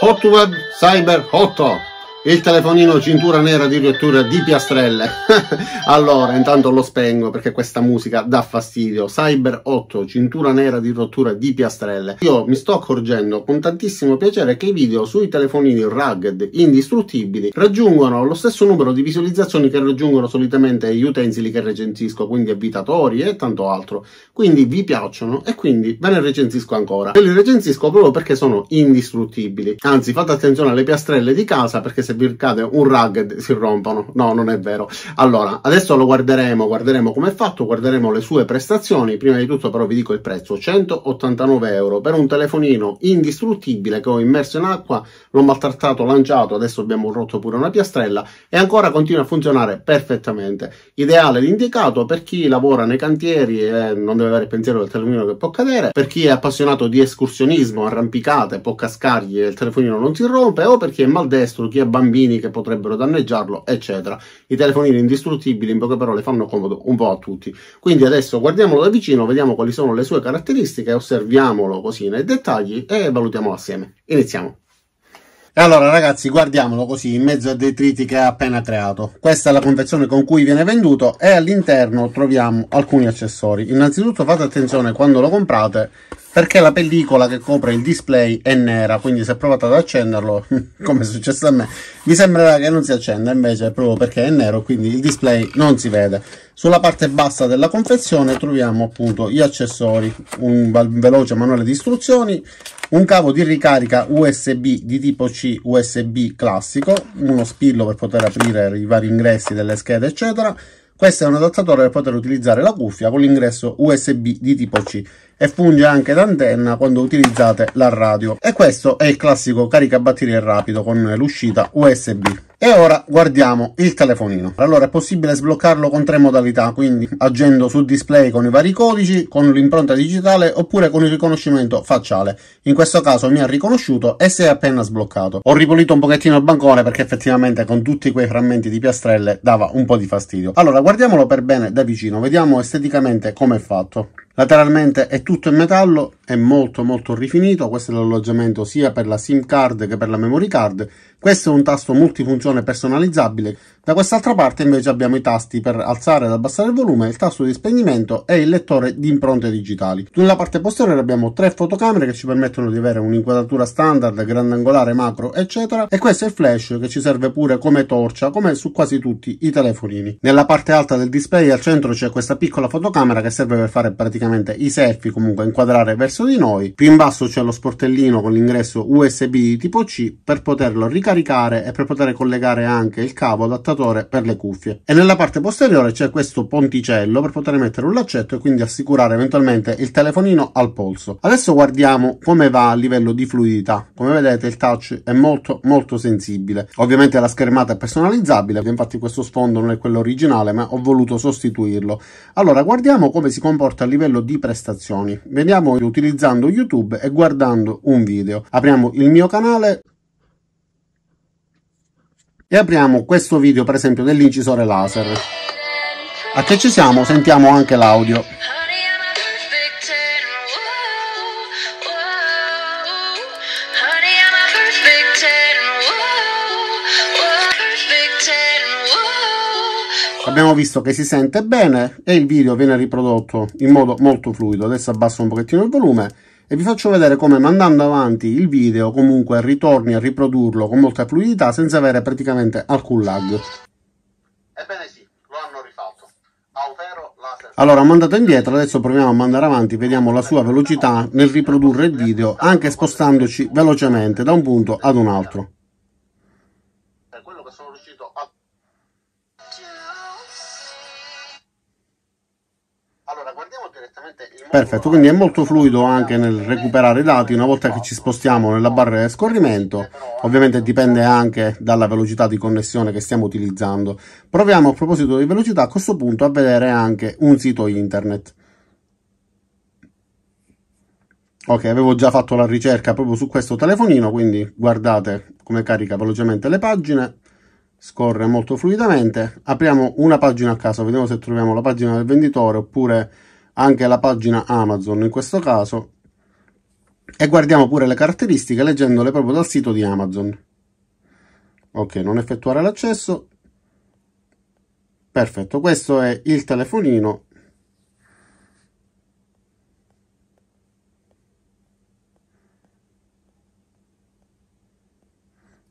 Hot Web Cyber Hot il telefonino cintura nera di rottura di piastrelle allora intanto lo spengo perché questa musica dà fastidio cyber 8 cintura nera di rottura di piastrelle io mi sto accorgendo con tantissimo piacere che i video sui telefonini rugged indistruttibili raggiungono lo stesso numero di visualizzazioni che raggiungono solitamente gli utensili che recensisco quindi abitatori e tanto altro quindi vi piacciono e quindi ve ne recensisco ancora ve li recensisco proprio perché sono indistruttibili anzi fate attenzione alle piastrelle di casa perché se sbircate un rug si rompono. No, non è vero. Allora, adesso lo guarderemo, guarderemo come è fatto, guarderemo le sue prestazioni. Prima di tutto però vi dico il prezzo, 189 euro per un telefonino indistruttibile che ho immerso in acqua, l'ho maltrattato, lanciato, adesso abbiamo rotto pure una piastrella e ancora continua a funzionare perfettamente. Ideale l'indicato per chi lavora nei cantieri e non deve avere pensiero del telefonino che può cadere, per chi è appassionato di escursionismo, arrampicate, può cascargli e il telefonino non si rompe o per chi è maldestro, chi è bambino bambini che potrebbero danneggiarlo, eccetera. I telefonini indistruttibili, in poche parole, fanno comodo un po' a tutti. Quindi adesso guardiamolo da vicino, vediamo quali sono le sue caratteristiche, osserviamolo così nei dettagli e valutiamolo assieme. Iniziamo. E allora ragazzi guardiamolo così in mezzo a detriti che ha appena creato. Questa è la confezione con cui viene venduto e all'interno troviamo alcuni accessori. Innanzitutto fate attenzione quando lo comprate perché la pellicola che copre il display è nera, quindi se provate ad accenderlo, come è successo a me, mi sembrerà che non si accenda, invece è proprio perché è nero, quindi il display non si vede. Sulla parte bassa della confezione troviamo appunto gli accessori, un veloce manuale di istruzioni, un cavo di ricarica USB di tipo C USB classico, uno spillo per poter aprire i vari ingressi delle schede eccetera, questo è un adattatore per poter utilizzare la cuffia con l'ingresso USB di tipo C e funge anche da antenna quando utilizzate la radio. E questo è il classico caricabatterie rapido con l'uscita USB. E ora guardiamo il telefonino. Allora è possibile sbloccarlo con tre modalità, quindi agendo sul display con i vari codici, con l'impronta digitale oppure con il riconoscimento facciale. In questo caso mi ha riconosciuto e si è appena sbloccato. Ho ripulito un pochettino il bancone perché effettivamente con tutti quei frammenti di piastrelle dava un po' di fastidio. Allora guardiamolo per bene da vicino, vediamo esteticamente come è fatto. Lateralmente è tutto in metallo, è molto molto rifinito, questo è l'alloggiamento sia per la SIM card che per la memory card, questo è un tasto multifunzione personalizzabile da quest'altra parte invece abbiamo i tasti per alzare ed abbassare il volume, il tasto di spegnimento e il lettore di impronte digitali. Nella parte posteriore abbiamo tre fotocamere che ci permettono di avere un'inquadratura standard, grandangolare, macro eccetera e questo è il flash che ci serve pure come torcia come su quasi tutti i telefonini. Nella parte alta del display al centro c'è questa piccola fotocamera che serve per fare praticamente i selfie, comunque inquadrare verso di noi. Più in basso c'è lo sportellino con l'ingresso USB tipo C per poterlo ricaricare e per poter collegare anche il cavo adattatore ascoltatore per le cuffie. E nella parte posteriore c'è questo ponticello per poter mettere un laccetto e quindi assicurare eventualmente il telefonino al polso. Adesso guardiamo come va a livello di fluidità. Come vedete il touch è molto molto sensibile. Ovviamente la schermata è personalizzabile, infatti questo sfondo non è quello originale ma ho voluto sostituirlo. Allora guardiamo come si comporta a livello di prestazioni. Vediamo utilizzando YouTube e guardando un video. Apriamo il mio canale, e apriamo questo video per esempio dell'incisore laser. A che ci siamo sentiamo anche l'audio. Abbiamo visto che si sente bene e il video viene riprodotto in modo molto fluido. Adesso abbasso un pochettino il volume e vi faccio vedere come mandando avanti il video comunque ritorni a riprodurlo con molta fluidità senza avere praticamente alcun lag. Ebbene sì, lo hanno rifatto. Autero laser. Allora mandato indietro, adesso proviamo a mandare avanti, vediamo la sua velocità nel riprodurre il video anche spostandoci velocemente da un punto ad un altro. Perfetto, quindi è molto fluido anche nel recuperare i dati una volta che ci spostiamo nella barra di scorrimento, ovviamente dipende anche dalla velocità di connessione che stiamo utilizzando. Proviamo a proposito di velocità a questo punto a vedere anche un sito internet. Ok, avevo già fatto la ricerca proprio su questo telefonino, quindi guardate come carica velocemente le pagine, scorre molto fluidamente. Apriamo una pagina a caso, vediamo se troviamo la pagina del venditore oppure anche la pagina Amazon in questo caso e guardiamo pure le caratteristiche leggendole proprio dal sito di Amazon. Ok, non effettuare l'accesso. Perfetto, questo è il telefonino.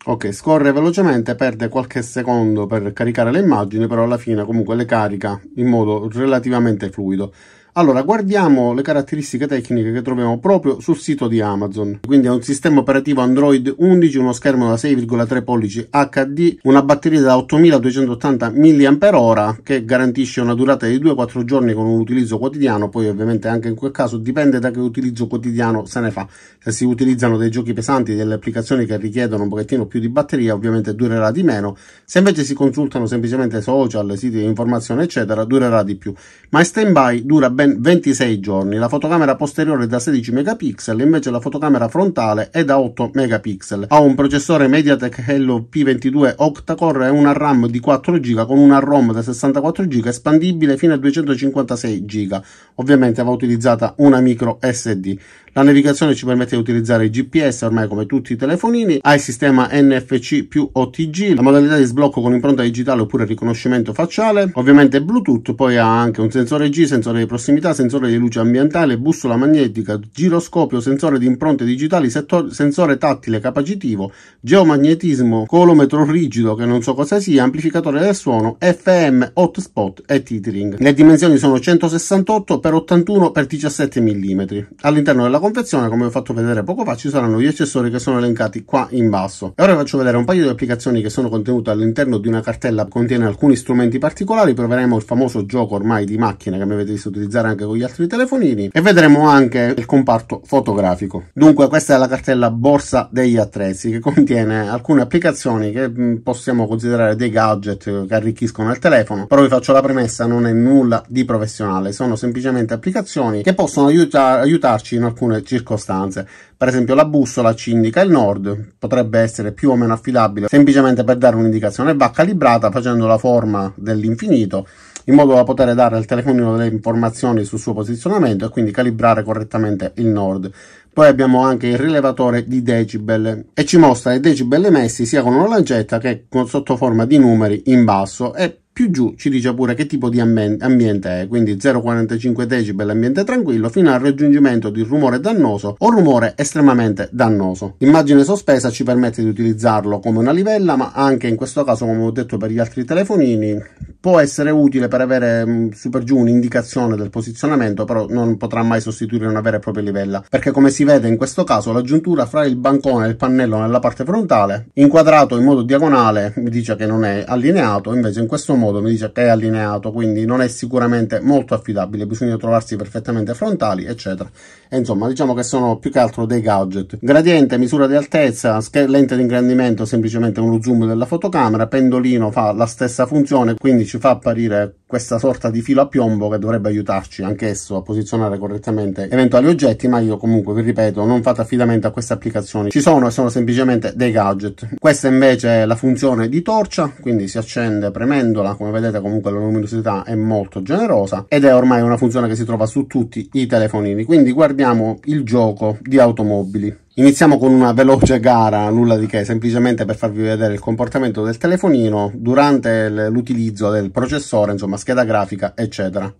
Ok, scorre velocemente, perde qualche secondo per caricare le immagini, però alla fine comunque le carica in modo relativamente fluido. Allora, guardiamo le caratteristiche tecniche che troviamo proprio sul sito di Amazon. Quindi è un sistema operativo Android 11, uno schermo da 6,3 pollici HD, una batteria da 8280 mAh che garantisce una durata di 2-4 giorni con un utilizzo quotidiano, poi ovviamente anche in quel caso dipende da che utilizzo quotidiano se ne fa. Se si utilizzano dei giochi pesanti, delle applicazioni che richiedono un pochettino più di batteria, ovviamente durerà di meno. Se invece si consultano semplicemente social, siti di informazione, eccetera, durerà di più. Ma in stand-by dura ben ben 26 giorni. La fotocamera posteriore è da 16 megapixel, invece la fotocamera frontale è da 8 megapixel. Ha un processore MediaTek Hello P22 octa-core e una RAM di 4 GB con una ROM da 64 GB espandibile fino a 256 GB. Ovviamente va utilizzata una micro SD. La navigazione ci permette di utilizzare il GPS ormai come tutti i telefonini, ha il sistema NFC più OTG, la modalità di sblocco con impronta digitale oppure riconoscimento facciale, ovviamente Bluetooth, poi ha anche un sensore G, sensore di prossimità, sensore di luce ambientale, bussola magnetica, giroscopio, sensore di impronte digitali, settor- sensore tattile capacitivo, geomagnetismo, colometro rigido che non so cosa sia, amplificatore del suono, FM, hotspot e titering. Le dimensioni sono 168 x 81 x 17 mm. All'interno della confezione, come ho fatto vedere poco fa, ci saranno gli accessori che sono elencati qua in basso. E ora vi faccio vedere un paio di applicazioni che sono contenute all'interno di una cartella che contiene alcuni strumenti particolari. Proveremo il famoso gioco ormai di macchina che mi avete visto utilizzare anche con gli altri telefonini e vedremo anche il comparto fotografico. Dunque questa è la cartella borsa degli attrezzi che contiene alcune applicazioni che mm, possiamo considerare dei gadget che arricchiscono il telefono, però vi faccio la premessa non è nulla di professionale, sono semplicemente applicazioni che possono aiuta aiutarci in alcune alcune circostanze. Per esempio la bussola ci indica il nord, potrebbe essere più o meno affidabile semplicemente per dare un'indicazione, va calibrata facendo la forma dell'infinito in modo da poter dare al telefonino delle informazioni sul suo posizionamento e quindi calibrare correttamente il nord. Poi abbiamo anche il rilevatore di decibel e ci mostra i decibel emessi sia con una lancetta che con, sotto forma di numeri in basso e più giù ci dice pure che tipo di ambiente è, quindi 0,45 decibel ambiente tranquillo fino al raggiungimento di rumore dannoso o rumore estremamente dannoso. L'immagine sospesa ci permette di utilizzarlo come una livella, ma anche in questo caso, come ho detto per gli altri telefonini, può essere utile per avere mm, su per giù un'indicazione del posizionamento, però non potrà mai sostituire una vera e propria livella, perché come si vede in questo caso la giuntura fra il bancone e il pannello nella parte frontale, inquadrato in modo diagonale, mi dice che non è allineato, invece in questo modo modo mi dice che è allineato, quindi non è sicuramente molto affidabile, bisogna trovarsi perfettamente frontali, eccetera. E insomma, diciamo che sono più che altro dei gadget. Gradiente, misura di altezza, lente di ingrandimento, semplicemente uno zoom della fotocamera, pendolino fa la stessa funzione, quindi ci fa apparire questa sorta di filo a piombo che dovrebbe aiutarci anch'esso a posizionare correttamente eventuali oggetti, ma io comunque vi ripeto, non fate affidamento a queste applicazioni. Ci sono e sono semplicemente dei gadget. Questa invece è la funzione di torcia, quindi si accende premendola come vedete comunque la luminosità è molto generosa ed è ormai una funzione che si trova su tutti i telefonini, quindi guardiamo il gioco di automobili. Iniziamo con una veloce gara, nulla di che, semplicemente per farvi vedere il comportamento del telefonino durante l'utilizzo del processore, insomma scheda grafica, eccetera.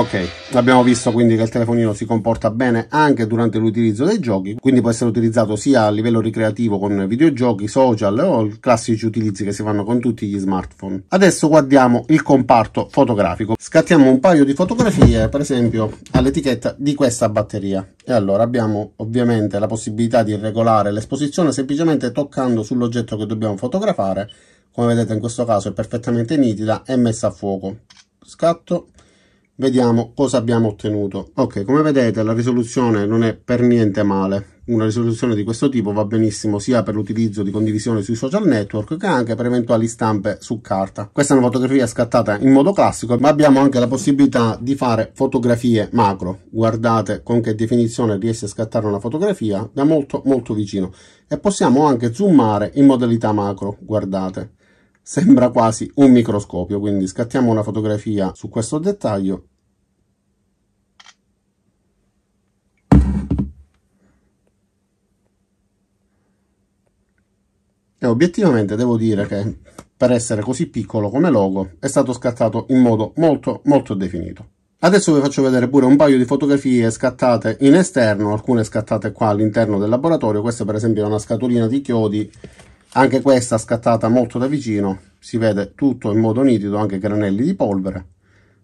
ok abbiamo visto quindi che il telefonino si comporta bene anche durante l'utilizzo dei giochi quindi può essere utilizzato sia a livello ricreativo con videogiochi social o classici utilizzi che si fanno con tutti gli smartphone adesso guardiamo il comparto fotografico scattiamo un paio di fotografie per esempio all'etichetta di questa batteria e allora abbiamo ovviamente la possibilità di regolare l'esposizione semplicemente toccando sull'oggetto che dobbiamo fotografare come vedete in questo caso è perfettamente nitida e messa a fuoco scatto vediamo cosa abbiamo ottenuto ok come vedete la risoluzione non è per niente male una risoluzione di questo tipo va benissimo sia per l'utilizzo di condivisione sui social network che anche per eventuali stampe su carta questa è una fotografia scattata in modo classico ma abbiamo anche la possibilità di fare fotografie macro guardate con che definizione riesce a scattare una fotografia da molto molto vicino e possiamo anche zoomare in modalità macro guardate sembra quasi un microscopio, quindi scattiamo una fotografia su questo dettaglio. E obiettivamente devo dire che per essere così piccolo come logo è stato scattato in modo molto molto definito. Adesso vi faccio vedere pure un paio di fotografie scattate in esterno, alcune scattate qua all'interno del laboratorio, questa per esempio è una scatolina di chiodi anche questa scattata molto da vicino si vede tutto in modo nitido anche granelli di polvere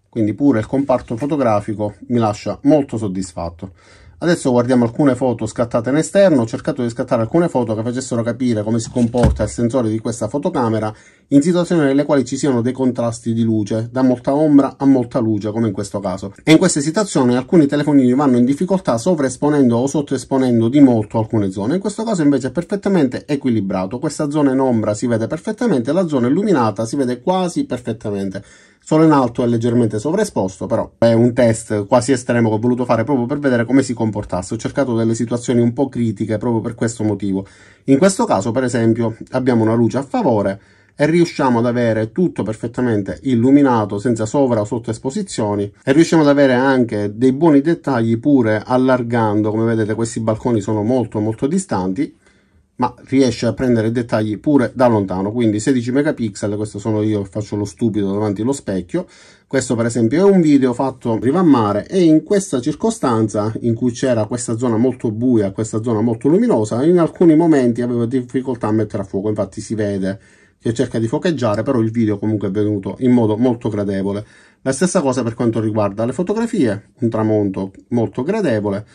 quindi pure il comparto fotografico mi lascia molto soddisfatto adesso guardiamo alcune foto scattate in esterno ho cercato di scattare alcune foto che facessero capire come si comporta il sensore di questa fotocamera in situazioni nelle quali ci siano dei contrasti di luce, da molta ombra a molta luce, come in questo caso. E in queste situazioni alcuni telefonini vanno in difficoltà sovraesponendo o sottoesponendo di molto alcune zone. In questo caso invece è perfettamente equilibrato. Questa zona in ombra si vede perfettamente, la zona illuminata si vede quasi perfettamente solo in alto è leggermente sovraesposto, però è un test quasi estremo che ho voluto fare proprio per vedere come si comportasse. Ho cercato delle situazioni un po' critiche proprio per questo motivo. In questo caso, per esempio, abbiamo una luce a favore e riusciamo ad avere tutto perfettamente illuminato senza sovra o sottoesposizioni e riusciamo ad avere anche dei buoni dettagli pure allargando come vedete questi balconi sono molto molto distanti ma riesce a prendere dettagli pure da lontano quindi 16 megapixel questo sono io faccio lo stupido davanti allo specchio questo per esempio è un video fatto riva a mare e in questa circostanza in cui c'era questa zona molto buia questa zona molto luminosa in alcuni momenti avevo difficoltà a mettere a fuoco infatti si vede che cerca di focheggiare, però il video comunque è venuto in modo molto gradevole. La stessa cosa per quanto riguarda le fotografie, un tramonto molto gradevole.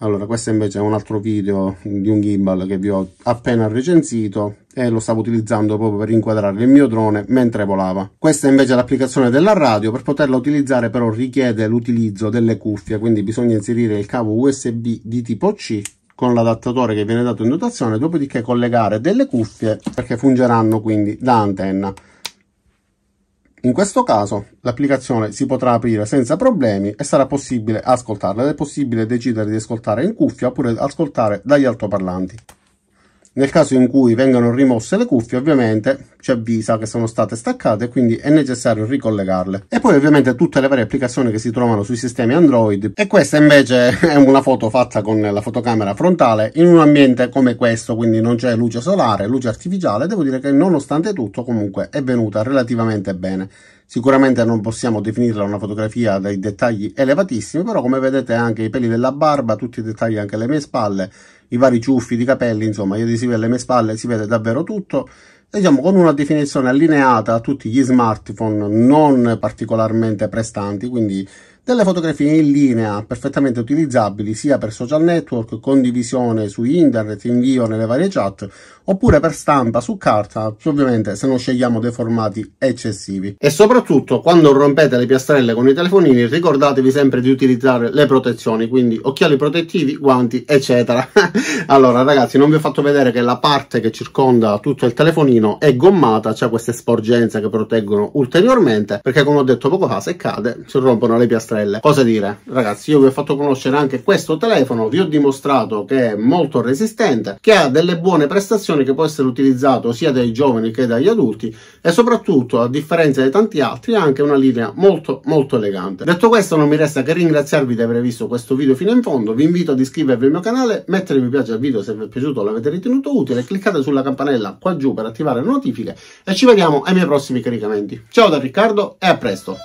Allora, questo invece è un altro video di un gimbal che vi ho appena recensito e lo stavo utilizzando proprio per inquadrare il mio drone mentre volava. Questa invece è l'applicazione della radio, per poterla utilizzare però richiede l'utilizzo delle cuffie, quindi bisogna inserire il cavo USB di tipo C con l'adattatore che viene dato in dotazione, dopodiché collegare delle cuffie perché fungeranno quindi da antenna. In questo caso l'applicazione si potrà aprire senza problemi e sarà possibile ascoltarla ed è possibile decidere di ascoltare in cuffia oppure ascoltare dagli altoparlanti. Nel caso in cui vengano rimosse le cuffie, ovviamente ci avvisa che sono state staccate, quindi è necessario ricollegarle. E poi ovviamente tutte le varie applicazioni che si trovano sui sistemi Android. E questa invece è una foto fatta con la fotocamera frontale in un ambiente come questo, quindi non c'è luce solare, luce artificiale. Devo dire che nonostante tutto comunque è venuta relativamente bene. Sicuramente non possiamo definirla una fotografia dai dettagli elevatissimi, però come vedete anche i peli della barba, tutti i dettagli anche alle mie spalle, i vari ciuffi di capelli, insomma, io di si vede alle mie spalle, si vede davvero tutto. Diciamo con una definizione allineata a tutti gli smartphone non particolarmente prestanti, quindi delle fotografie in linea perfettamente utilizzabili sia per social network, condivisione su internet, invio nelle varie chat, oppure per stampa su carta, ovviamente se non scegliamo dei formati eccessivi. E soprattutto quando rompete le piastrelle con i telefonini ricordatevi sempre di utilizzare le protezioni, quindi occhiali protettivi, guanti, eccetera. allora ragazzi, non vi ho fatto vedere che la parte che circonda tutto il telefonino è gommata, c'è queste sporgenze che proteggono ulteriormente, perché come ho detto poco fa, se cade si rompono le piastrelle pipistrelle. Cosa dire? Ragazzi, io vi ho fatto conoscere anche questo telefono, vi ho dimostrato che è molto resistente, che ha delle buone prestazioni, che può essere utilizzato sia dai giovani che dagli adulti e soprattutto, a differenza di tanti altri, ha anche una linea molto molto elegante. Detto questo, non mi resta che ringraziarvi di aver visto questo video fino in fondo, vi invito ad iscrivervi al mio canale, mettere mi piace al video se vi è piaciuto o l'avete ritenuto utile, cliccate sulla campanella qua giù per attivare le notifiche e ci vediamo ai miei prossimi caricamenti. Ciao da Riccardo e a presto!